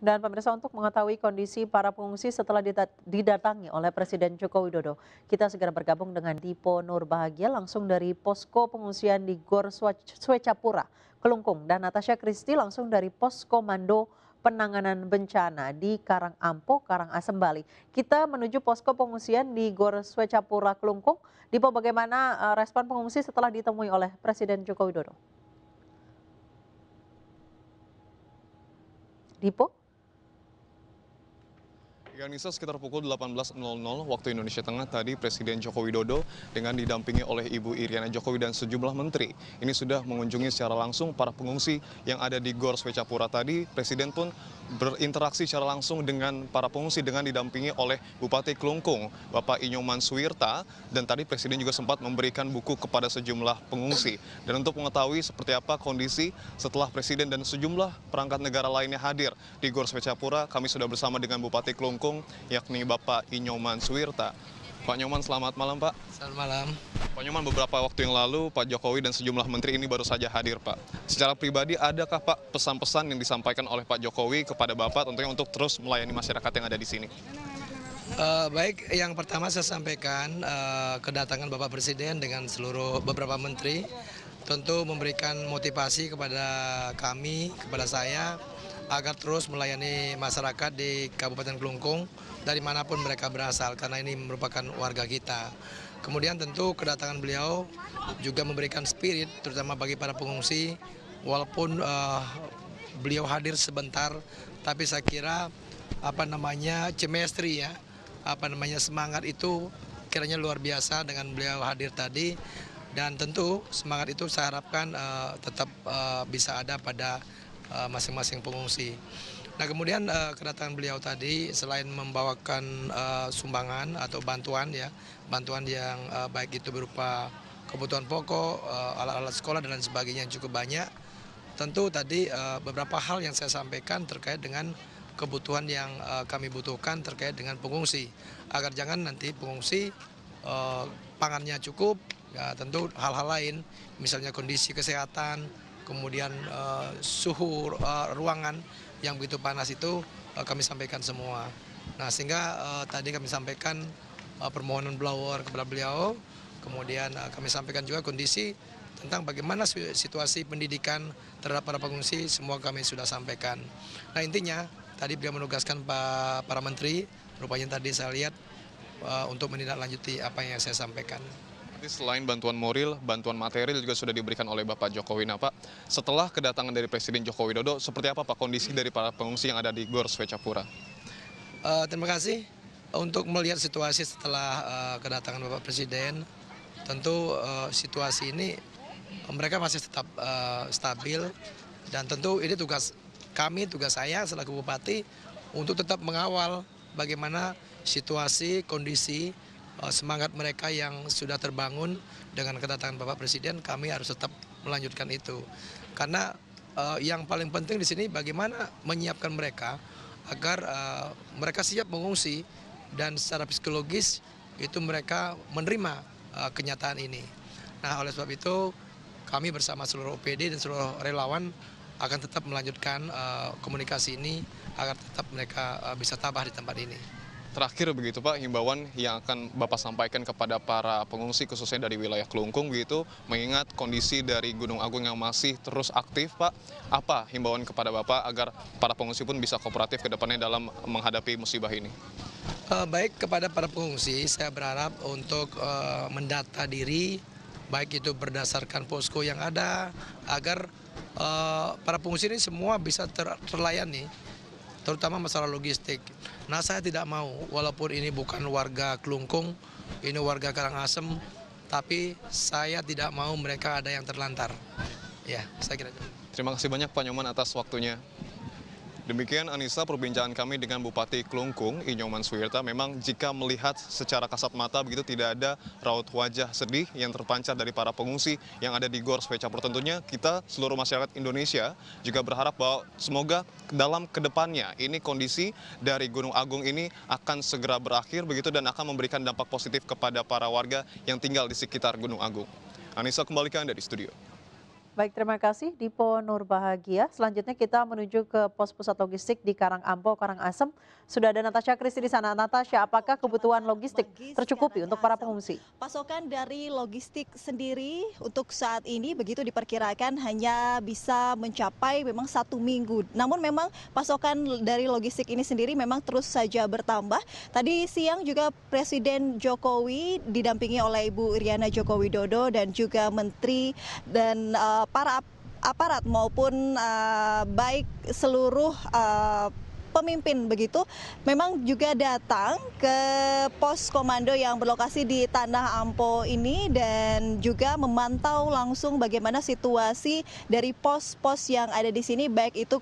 Dan pemirsa untuk mengetahui kondisi para pengungsi setelah didatangi oleh Presiden Joko Widodo, kita segera bergabung dengan Dipo Nur Bahagia langsung dari posko pengungsian di Gor Swecapura, Kelungkung. Dan Natasha Kristi langsung dari Posko Mando penanganan bencana di Karang Karangasem Bali. Kita menuju posko pengungsian di Gor Swecapura, Kelungkung. Dipo bagaimana eh, respon pengungsi setelah ditemui oleh Presiden Joko Widodo? Dipo? Ya Nisa, sekitar pukul 18.00 waktu Indonesia Tengah tadi Presiden Joko Widodo dengan didampingi oleh Ibu Iriana Jokowi dan sejumlah menteri ini sudah mengunjungi secara langsung para pengungsi yang ada di Gor Swecapura tadi. Presiden pun berinteraksi secara langsung dengan para pengungsi dengan didampingi oleh Bupati Klungkung, Bapak Inyoman Suwirta, dan tadi Presiden juga sempat memberikan buku kepada sejumlah pengungsi. Dan untuk mengetahui seperti apa kondisi setelah Presiden dan sejumlah perangkat negara lainnya hadir di Gor Swecapura, kami sudah bersama dengan Bupati Klungkung, yakni Bapak Inyoman Suwirta. Pak Nyoman, selamat malam Pak. Selamat malam. Pak Nyoman, beberapa waktu yang lalu Pak Jokowi dan sejumlah menteri ini baru saja hadir Pak. Secara pribadi, adakah Pak pesan-pesan yang disampaikan oleh Pak Jokowi kepada Bapak tentunya untuk terus melayani masyarakat yang ada di sini? Uh, baik, yang pertama saya sampaikan uh, kedatangan Bapak Presiden dengan seluruh beberapa menteri tentu memberikan motivasi kepada kami, kepada saya agar terus melayani masyarakat di Kabupaten Kelungkung dari manapun mereka berasal karena ini merupakan warga kita. Kemudian tentu kedatangan beliau juga memberikan spirit terutama bagi para pengungsi walaupun uh, beliau hadir sebentar tapi saya kira apa namanya chemistry ya apa namanya semangat itu kiranya luar biasa dengan beliau hadir tadi dan tentu semangat itu saya harapkan uh, tetap uh, bisa ada pada Eh, masing-masing pengungsi. Nah kemudian uh, kedatangan beliau tadi selain membawakan uh, sumbangan atau bantuan ya, bantuan yang uh, baik itu berupa kebutuhan pokok, alat-alat uh, sekolah dan lain sebagainya yang cukup banyak. Tentu tadi uh, beberapa hal yang saya sampaikan terkait dengan kebutuhan yang uh, kami butuhkan terkait dengan pengungsi agar jangan nanti pengungsi uh, pangannya cukup ya tentu hal-hal lain misalnya kondisi kesehatan kemudian uh, suhu uh, ruangan yang begitu panas itu uh, kami sampaikan semua. Nah sehingga uh, tadi kami sampaikan uh, permohonan blower kepada beliau, kemudian uh, kami sampaikan juga kondisi tentang bagaimana situasi pendidikan terhadap para pengungsi semua kami sudah sampaikan. Nah intinya tadi beliau menugaskan Pak para menteri, rupanya tadi saya lihat uh, untuk menindaklanjuti apa yang saya sampaikan berarti selain bantuan moral, bantuan material juga sudah diberikan oleh Bapak Jokowi. Nah Pak, setelah kedatangan dari Presiden Joko Widodo, seperti apa Pak kondisi dari para pengungsi yang ada di Gor Swecapura? Uh, eh, terima kasih. Untuk melihat situasi setelah uh, kedatangan Bapak Presiden, tentu uh, situasi ini mereka masih tetap uh, stabil dan tentu ini tugas kami, tugas saya selaku bupati untuk tetap mengawal bagaimana situasi, kondisi Eh, semangat mereka yang sudah terbangun dengan kedatangan Bapak Presiden, kami harus tetap melanjutkan itu. Karena eh, yang paling penting di sini bagaimana menyiapkan mereka agar eh, mereka siap mengungsi dan secara psikologis itu mereka menerima kenyataan ini. Nah, oleh sebab itu kami bersama seluruh OPD dan seluruh relawan akan tetap melanjutkan komunikasi ini agar tetap mereka bisa tabah di tempat ini terakhir begitu Pak, himbauan yang akan Bapak sampaikan kepada para pengungsi khususnya dari wilayah Kelungkung begitu, mengingat kondisi dari Gunung Agung yang masih terus aktif Pak, apa himbauan kepada Bapak agar para pengungsi pun bisa kooperatif ke depannya dalam menghadapi musibah ini? Eh, baik kepada para pengungsi, saya berharap untuk eh, mendata diri, baik itu berdasarkan posko yang ada, agar eh, para pengungsi ini semua bisa terlayani terutama masalah logistik. Nah saya tidak mau, walaupun ini bukan warga Kelungkung, ini warga Karangasem, tapi saya tidak mau mereka ada yang terlantar. Ya, saya kira. Terima kasih banyak Pak Nyoman atas waktunya. Demikian Anissa perbincangan kami dengan Bupati Klungkung Inyoman Suwirta. Memang jika melihat secara kasat mata begitu tidak ada raut wajah sedih yang terpancar dari para pengungsi yang ada di Gor Swecapur. pertentunya. Tentunya kita seluruh masyarakat Indonesia juga berharap bahwa semoga dalam kedepannya ini kondisi dari Gunung Agung ini akan segera berakhir begitu dan akan memberikan dampak positif kepada para warga yang tinggal di sekitar Gunung Agung. Anissa kembali ke Anda di studio. Baik, terima kasih Dipo Nurbahagia. Selanjutnya kita menuju ke pos pusat logistik di Karang Ampo, Karang Asem. Sudah ada Natasha Kristi di sana. Natasha, apakah kebutuhan logistik tercukupi untuk para pengungsi? Pasokan dari logistik sendiri untuk saat ini begitu diperkirakan hanya bisa mencapai memang satu minggu. Namun memang pasokan dari logistik ini sendiri memang terus saja bertambah. Tadi siang juga Presiden Jokowi didampingi oleh Ibu Iriana Jokowi Dodo dan juga Menteri dan uh, Eh, para aparat maupun eh, baik seluruh eh, pemimpin begitu memang juga datang ke pos komando yang berlokasi di Tanah Ampo ini dan juga memantau langsung bagaimana situasi dari pos-pos yang ada di sini baik itu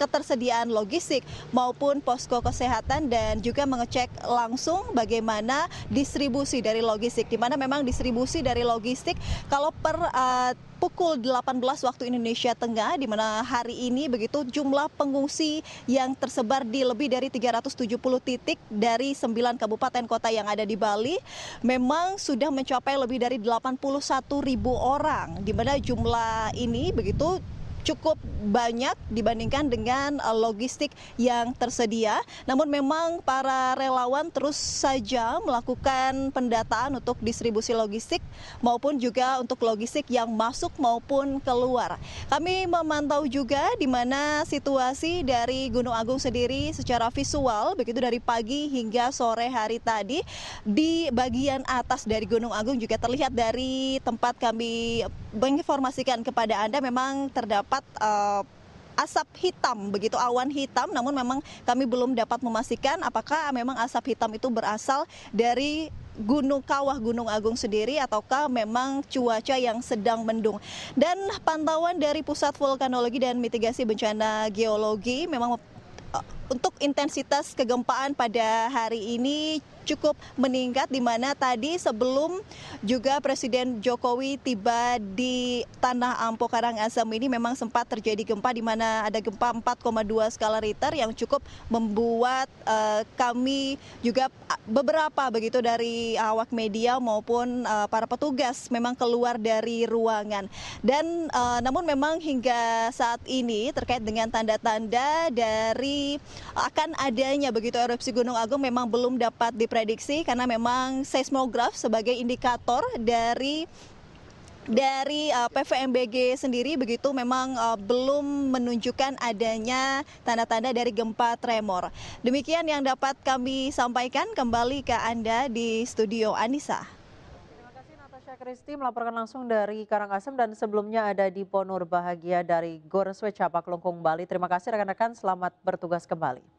ketersediaan logistik maupun posko kesehatan dan juga mengecek langsung bagaimana distribusi dari logistik di mana memang distribusi dari logistik kalau per uh, pukul 18 waktu Indonesia Tengah di mana hari ini begitu jumlah pengungsi yang tersebar tersebar di lebih dari 370 titik dari 9 kabupaten kota yang ada di Bali memang sudah mencapai lebih dari 81 ribu orang di jumlah ini begitu cukup banyak dibandingkan dengan eh, logistik yang tersedia. Namun memang para relawan terus saja melakukan pendataan untuk distribusi logistik maupun juga untuk logistik yang masuk maupun keluar. Kami memantau juga di mana situasi dari Gunung Agung sendiri secara visual begitu dari pagi hingga sore hari tadi di bagian atas dari Gunung Agung juga terlihat dari tempat kami menginformasikan kepada Anda memang terdapat eh, asap hitam begitu awan hitam namun memang kami belum dapat memastikan apakah memang asap hitam itu berasal dari Gunung Kawah Gunung Agung sendiri ataukah memang cuaca yang sedang mendung. Dan pantauan dari Pusat Vulkanologi dan Mitigasi Bencana Geologi memang eh, untuk intensitas kegempaan pada hari ini cukup meningkat di mana tadi sebelum juga Presiden Jokowi tiba di Tanah Ampo Karangasem ini memang sempat terjadi gempa di mana ada gempa 4,2 skala Richter yang cukup membuat uh, kami juga ah, beberapa begitu dari awak media maupun uh, para petugas memang keluar dari ruangan dan uh, namun memang hingga saat ini terkait dengan tanda-tanda dari akan adanya begitu erupsi Gunung Agung memang belum dapat diprediksi karena memang seismograf sebagai indikator dari dari uh, PVMBG sendiri begitu memang uh, belum menunjukkan adanya tanda-tanda dari gempa tremor. Demikian yang dapat kami sampaikan kembali ke Anda di studio Anissa. Saya Kristi melaporkan langsung dari Karangasem dan sebelumnya ada di Ponur Bahagia dari Gorswe Capak Lungkung Bali. Terima kasih rekan-rekan, selamat bertugas kembali.